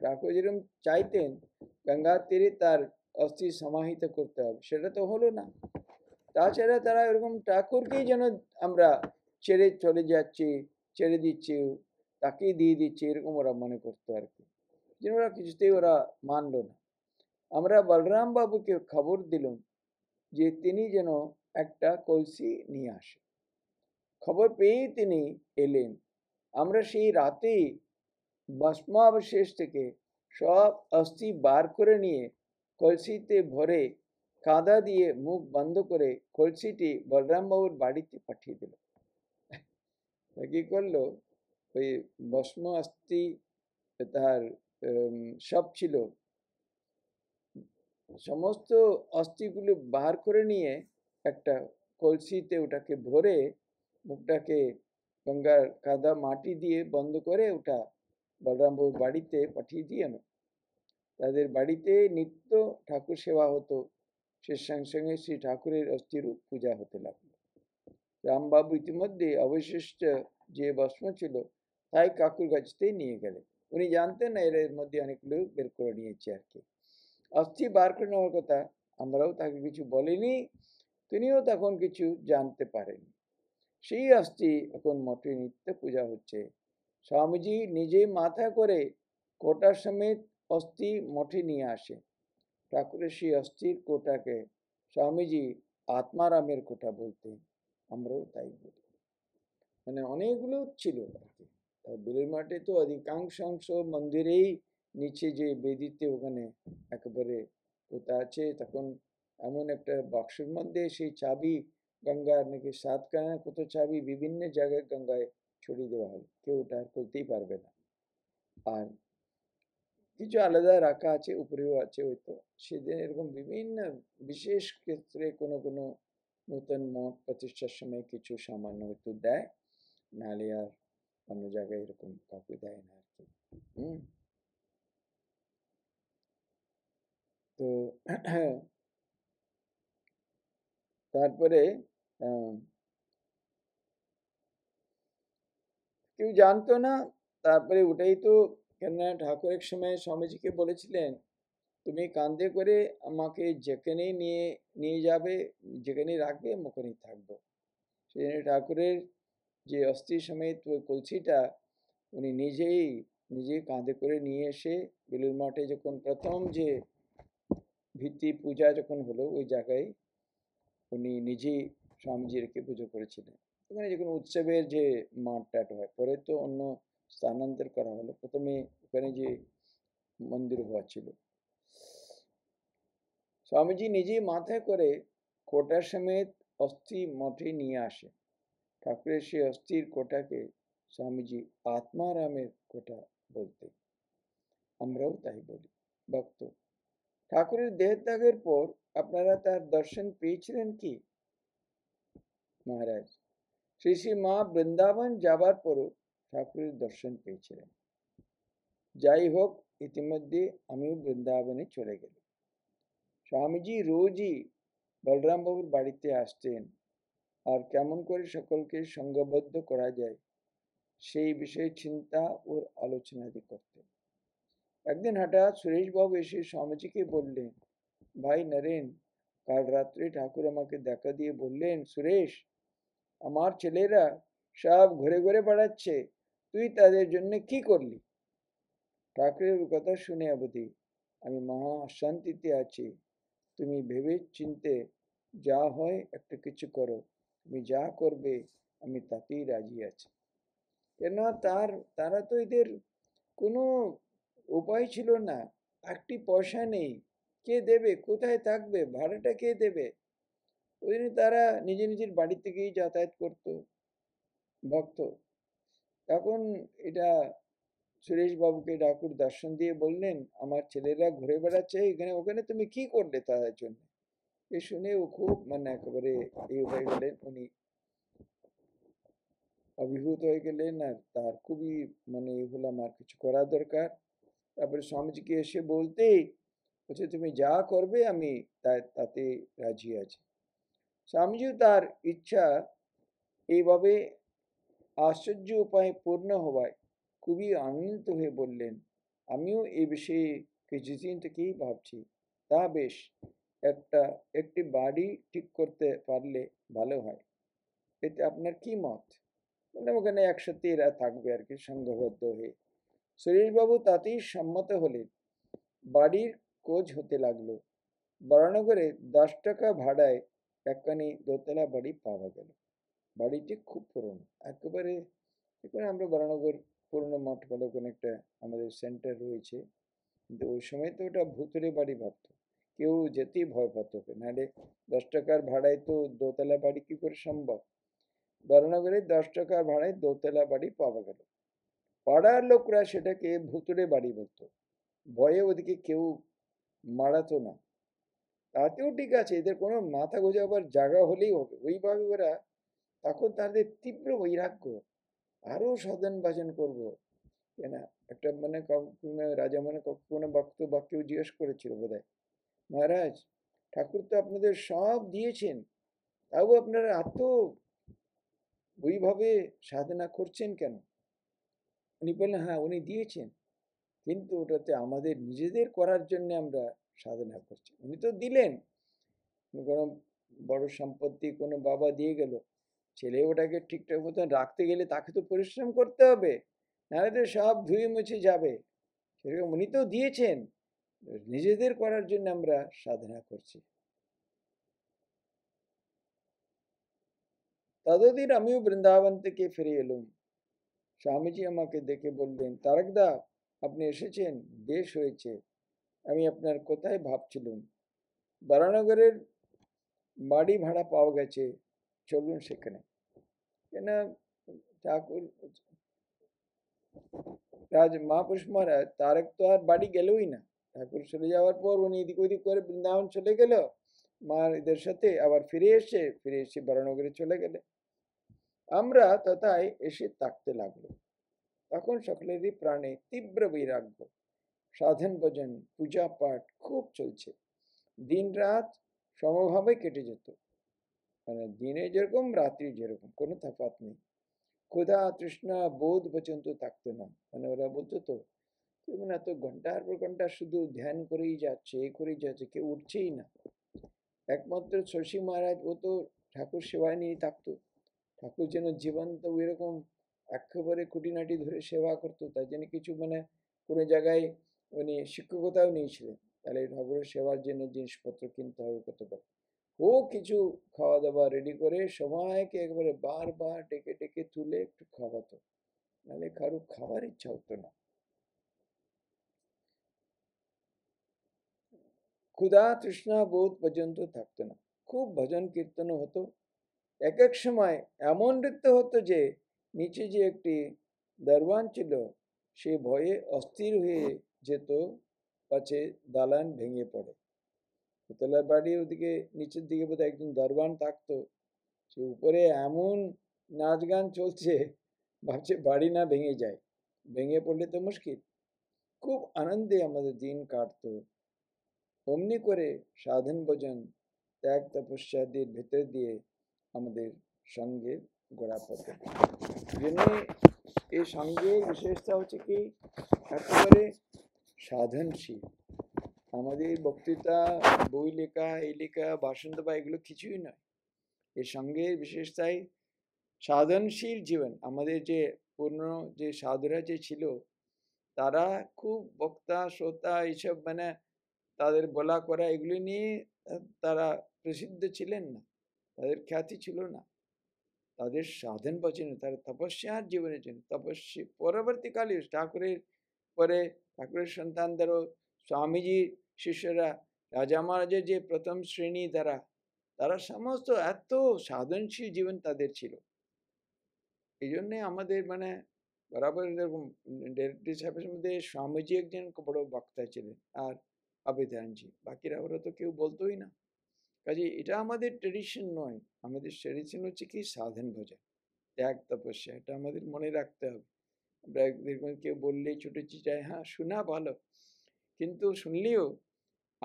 ঠাকুর যেরকম চাইতেন গঙ্গার তীরে তার অস্থি সমাহিত করতে হবে সেটা তো হলো না তাছাড়া তারা এরকম ঠাকুরকেই যেন আমরা ছেড়ে চলে যাচ্ছি ছেড়ে দিচ্ছি তাকেই দিয়ে দিচ্ছি এরকম ওরা মনে করতো আর কি যেন ওরা কিছুতেই ওরা মানল না আমরা বলরাম বাবুকে খবর দিলাম যে তিনি যেন একটা কলসি নিয়ে আসে খবর পেয়েই তিনি এলেন আমরা সেই রাতে ভস্মাবশেষ থেকে সব অস্থি বার করে নিয়ে কলসিতে ভরে কাদা দিয়ে মুখ বন্ধ করে কলসিটি বলরামবাবুর বাড়িতে পাঠিয়ে দিল কি করলো ওই ভস্ম অস্থি তার সব ছিল সমস্ত অস্থিগুলো বার করে নিয়ে একটা কলসিতে ওটাকে ভরে মুখটাকে গঙ্গার কাদা মাটি দিয়ে বন্ধ করে ওটা বলরামপুর বাড়িতে পাঠিয়ে দিয়ে আমি তাদের বাড়িতে নিত্য ঠাকুর সেবা হতো সে সঙ্গে সঙ্গে শ্রী ঠাকুরের অস্থিরূপ পূজা হতে লাগলো রামবাবু ইতিমধ্যে অবশিষ্ট যে ভস্ম ছিল তাই কাকুর কাছতেই নিয়ে গেলেন উনি জানতেন না এর মধ্যে অনেক লোক বের করে নিয়েছে আর কি অস্থি বার করে নেওয়ার কথা আমরাও তাকে কিছু বলিনি তিনিও তখন কিছু জানতে পারেনি সেই আস্তি এখন মঠে নিত্য পূজা হচ্ছে স্বামীজি নিজে মাথা করে কোটা সমেত অস্থি মঠে নিয়ে আসে ঠাকুরের সেই অস্থির কোটাকে স্বামীজি আত্মারামের কোটা বলতে আমরাও তাই বলি মানে অনেকগুলো ছিল বেলুর মাঠে তো অধিকাংশ অংশ মন্দিরেই নিচে যে বেদিতে ওখানে একেবারে কোটা আছে তখন এমন একটা বাক্সের মধ্যে সেই চাবি গঙ্গার নাকি সাতখানা কত চাবি বিভিন্ন জায়গায় গঙ্গায় ছড়িয়ে দেওয়া হয় কেউ ওটা খুলতেই পারবে না আর কিছু আলাদা রাখা আছে উপরেও আছে হয়তো সেদিন এরকম বিভিন্ন বিশেষ ক্ষেত্রে কোনো কোনো নতুন মঠ প্রতিষ্ঠার সময় কিছু সামান্য হয়তো দেয় নাহলে আর অন্য জায়গায় এরকম কাউকে দেয় না আর কি তো তারপরে কেউ জানতো না তারপরে ওটাই তো কেননা ঠাকুর এক সময় স্বামীজিকে বলেছিলেন তুমি কান্দে করে আমাকে যেখানেই নিয়ে নিয়ে যাবে যেখানেই রাখবে আমি ওখানেই থাকবো সেখানে ঠাকুরের যে অস্থি সমেত তো কলসিটা উনি নিজেই নিজে কাঁধে করে নিয়ে এসে বেলুর মঠে যখন প্রথম যে ভিত্তি পূজা যখন হলো ওই জায়গায় উনি নিজেই স্বামীজিকে পুজো করেছিলেন ওখানে যে কোনো উৎসবের যে মাঠটাট হয় পরে তো অন্য স্থানান্তর করা হলো প্রথমে ওখানে যে মন্দির হওয়া ছিল স্বামীজি নিজেই মাথায় করে কোটা সমেত অস্থি মঠে নিয়ে আসে ঠাকুরের সেই অস্থির কোটাকে স্বামীজি আত্মারামের কোটা বলতে আমরাও তাই বলি ভক্ত ঠাকুরের দেহত্যাগের পর আপনারা তার দর্শন পেয়েছিলেন কি মহারাজ শ্রী শ্রী মা বৃন্দাবন যাবার পরও ঠাকুরের দর্শন পেয়েছিলেন যাই হোক ইতিমধ্যে আমি বৃন্দাবনে চলে গেলাম স্বামীজি রোজই বলরাম বাবুর বাড়িতে আসতেন আর কেমন করে সকলকে সঙ্গবদ্ধ করা যায় সেই বিষয়ে চিন্তা ওর আলোচনাদি করতেন একদিন হঠাৎ সুরেশবাবু এসে স্বামীজিকে বললেন ভাই নরেন কাল রাত্রে ঠাকুর আমাকে দেখা দিয়ে বললেন সুরেশ আমার ছেলেরা সব ঘুরে ঘুরে বেড়াচ্ছে তুই তাদের জন্য কি করলি ঠাকুরের কথা শুনে অবধি আমি মহা শান্তিতে আছি তুমি ভেবে চিনতে যা হয় একটা কিছু করো তুমি যা করবে আমি তাতেই রাজি আছি কেন তার তারা তো এদের কোনো উপায় ছিল না একটি পয়সা নেই কে দেবে কোথায় থাকবে ভাড়াটা কে দেবে ওই জন্য তারা নিজে নিজের বাড়ি থেকেই যাতায়াত করত ভক্ত তখন এটা সুরেশবাবুকে ঠাকুর দর্শন দিয়ে বললেন আমার ছেলেরা ঘুরে বেড়াচ্ছে এখানে ওখানে তুমি কি করলে তাদের জন্য এ শুনে ও খুব মানে একেবারে এই হয়ে গেলেন উনি অভিভূত হয়ে গেলেন আর তার খুবই মানে এগুলো আমার কিছু করা দরকার তারপরে স্বামীজিকে এসে বলতেই বলছে তুমি যা করবে আমি তাতে রাজি আছি স্বামীজিও তার ইচ্ছা এইভাবে আশ্চর্য উপায়ে পূর্ণ হওয়ায় খুবই আনন্দিত হয়ে বললেন আমিও এ বিষয়ে কিছুদিন থেকেই ভাবছি তা বেশ একটা একটি বাড়ি ঠিক করতে পারলে ভালো হয় এতে আপনার কি মত মানে ওখানে একসাথে এরা থাকবে আর কি সংঘবদ্ধ হয়ে সুরেশবাবু তাতেই সম্মত হলেন বাড়ির কোচ হতে লাগলো বরানগরে দশ টাকা ভাড়ায় একখানি দোতলা বাড়ি পাওয়া গেল বাড়িটি খুব পুরনো একেবারে এখানে আমরা বরানগর পুরনো মঠ বলে কোনো একটা আমাদের সেন্টার রয়েছে কিন্তু ওই সময় তো ওটা ভূতরে বাড়ি ভাবত কেউ যেতেই ভয় পাত নাহলে দশ টাকার ভাড়ায় তো দোতলা বাড়ি কী করে সম্ভব বরানগরে দশ টাকার ভাড়ায় দোতলা বাড়ি পাওয়া গেল পাড়ার লোকরা সেটাকে ভূতরে বাড়ি বলতো ভয়ে ওদিকে কেউ মারাতো না তাতেও ঠিক আছে এদের কোনো মাথা গোজাবার জায়গা হলেই হবে ওইভাবে ওরা তখন তাদের তীব্র বৈরাগ্য আরও সদন বাজন করবো তাই না একটা মানে রাজা মানে কোনো বক্ত বা জিজ্ঞেস করেছিল বোধ মহারাজ ঠাকুর তো আপনাদের সব দিয়েছেন তাও আপনারা এত ওইভাবে সাধনা করছেন কেন উনি বললেন হ্যাঁ উনি দিয়েছেন কিন্তু ওটাতে আমাদের নিজেদের করার জন্য আমরা সাধনা করছি উনি তো দিলেন কোনো বড় সম্পত্তি কোনো বাবা দিয়ে গেল ছেলে ওটাকে ঠিকঠাক মতন রাখতে গেলে তাকে তো পরিশ্রম করতে হবে নাহলে তো সব ধুয়ে মুছে যাবে সেরকম উনি তো দিয়েছেন নিজেদের করার জন্য আমরা সাধনা করছি ততদিন আমিও বৃন্দাবন থেকে ফিরে এলুম স্বামীজি আমাকে দেখে বললেন তারকদা আপনি এসেছেন বেশ হয়েছে আমি আপনার কোথায় ভাবছিলাম বারানগরের বাড়ি ভাড়া পাওয়া গেছে চলুন সেখানে কেন ঠাকুর রাজ মহাপুরুষ মহারাজ তারেক তো আর বাড়ি গেলই না ঠাকুর চলে যাওয়ার পর উনি এদিক ওদিক করে বৃন্দাবন চলে গেল মার এদের সাথে আবার ফিরে এসে ফিরে এসে বারানগরে চলে গেলে আমরা তথায় এসে থাকতে লাগলো তখন সকলেরই প্রাণে তীব্র বৈরাগ্য সাধন ভজন পূজা পাঠ খুব চলছে দিন রাত সমভাবে কেটে যেত মানে দিনে যেরকম রাত্রি যেরকম কোনো তফাত নেই ক্ষুধা তৃষ্ণা বোধ পর্যন্ত থাকতো না মানে ওরা বলতো তো না মানে তো ঘন্টার পর ঘন্টা শুধু ধ্যান করেই যাচ্ছে এ করেই যাচ্ছে কেউ উঠছেই না একমাত্র শশী মহারাজ ও তো ঠাকুর সেবায় নিয়ে থাকতো ঠাকুর যেন জীবন্ত ওইরকম একেবারে খুঁটিনাটি ধরে সেবা করতো তাই জন্য কিছু মানে কোনো জায়গায় উনি মানে শিক্ষকতাও নিয়েছিলেন তাহলে ঠাকুরের সেবার জন্য জিনিসপত্র কিনতে হবে কতবার ও কিছু খাওয়া দাওয়া রেডি করে সময়কে একবারে বারবার ডেকে ডেকে তুলে একটু খাওয়াতো নাহলে কারো খাওয়ার ইচ্ছা হতো না ক্ষুধা তৃষ্ণা বোধ পর্যন্ত থাকতো না খুব ভজন কীর্তন হতো এক এক সময় এমন নৃত্য হতো যে নিচে যে একটি দারওয়ান ছিল সে ভয়ে অস্থির হয়ে যেত পাছে দালান ভেঙে পড়ে দোতলার বাড়ির ওদিকে নিচের দিকে বোধহয় একজন দারওয়ান থাকতো সে উপরে এমন নাচ গান চলছে ভাবছে বাড়ি না ভেঙে যায় ভেঙে পড়লে তো মুশকিল খুব আনন্দে আমাদের দিন কাটত অমনি করে সাধন ভোজন ত্যাগ তপস্যাদের ভেতর দিয়ে আমাদের সঙ্গে গোড়াপথে জন্যে এই সঙ্গের বিশেষতা হচ্ছে কি একেবারে সাধনশীল আমাদের বক্তৃতা বই লেখা এই লেখা বাসন্ত বা এগুলো কিছুই নয় এ সঙ্গে বিশেষতাই সাধনশীল জীবন আমাদের যে পূর্ণ যে সাধুরা যে ছিল তারা খুব বক্তা শ্রোতা এইসব মানে তাদের বলা করা এগুলি নিয়ে তারা প্রসিদ্ধ ছিলেন না তাদের খ্যাতি ছিল না তাদের সাধন বচনে তারা তপস্যার জীবনের জন্য তপস্যা পরবর্তীকালে ঠাকুরের পরে ঠাকুরের সন্তানদেরও স্বামীজির শিষ্যরা রাজা মহারাজের যে প্রথম শ্রেণী তারা তারা সমস্ত এত সাধনশীল জীবন তাদের ছিল এই জন্যে আমাদের মানে বরাবর এরকম ডেরেক্টর সাহেবের মধ্যে স্বামীজি একজন বড় বক্তা ছিলেন আর আবেদানজি বাকিরা ওরা তো কেউ বলতোই না কাজে এটা আমাদের ট্রেডিশন নয় আমাদের ট্রেডিশন হচ্ছে কি সাধন ভোজন ত্যাগ তপস্যা এটা আমাদের মনে রাখতে হবে দেখবেন কেউ বললেই ছোটো চিটায় হ্যাঁ শোনা ভালো কিন্তু শুনলেও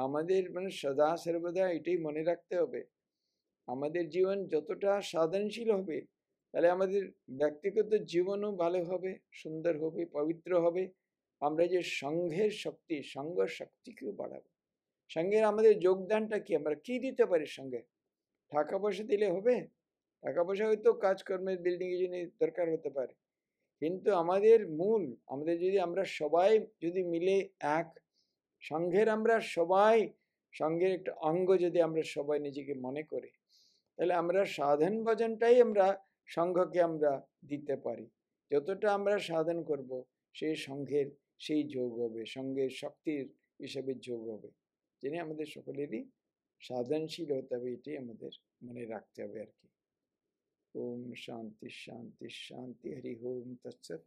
আমাদের মানে সদা সর্বদা এটাই মনে রাখতে হবে আমাদের জীবন যতটা সাধনশীল হবে তাহলে আমাদের ব্যক্তিগত জীবনও ভালো হবে সুন্দর হবে পবিত্র হবে আমরা যে সংঘের শক্তি সংঘ শক্তিকেও বাড়াবো সঙ্গের আমাদের যোগদানটা কি আমরা কি দিতে পারি সঙ্গে টাকা পয়সা দিলে হবে টাকা পয়সা হয়তো কাজকর্মের বিল্ডিংয়ের জন্য দরকার হতে পারে কিন্তু আমাদের মূল আমাদের যদি আমরা সবাই যদি মিলে এক সঙ্ঘের আমরা সবাই সঙ্ঘের একটা অঙ্গ যদি আমরা সবাই নিজেকে মনে করি তাহলে আমরা সাধন ভজনটাই আমরা সঙ্ঘকে আমরা দিতে পারি যতটা আমরা সাধন করব সেই সংঘের সেই যোগ হবে সঙ্গের শক্তির হিসেবে যোগ হবে জেনে আমাদের সকলেরই সাধনশীল হতে হবে এটাই আমাদের মনে রাখতে হবে আর কি ওম শান্তি শান্তি শান্তি হরি ওম তৎসৎ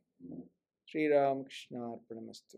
অর্পণমস্তু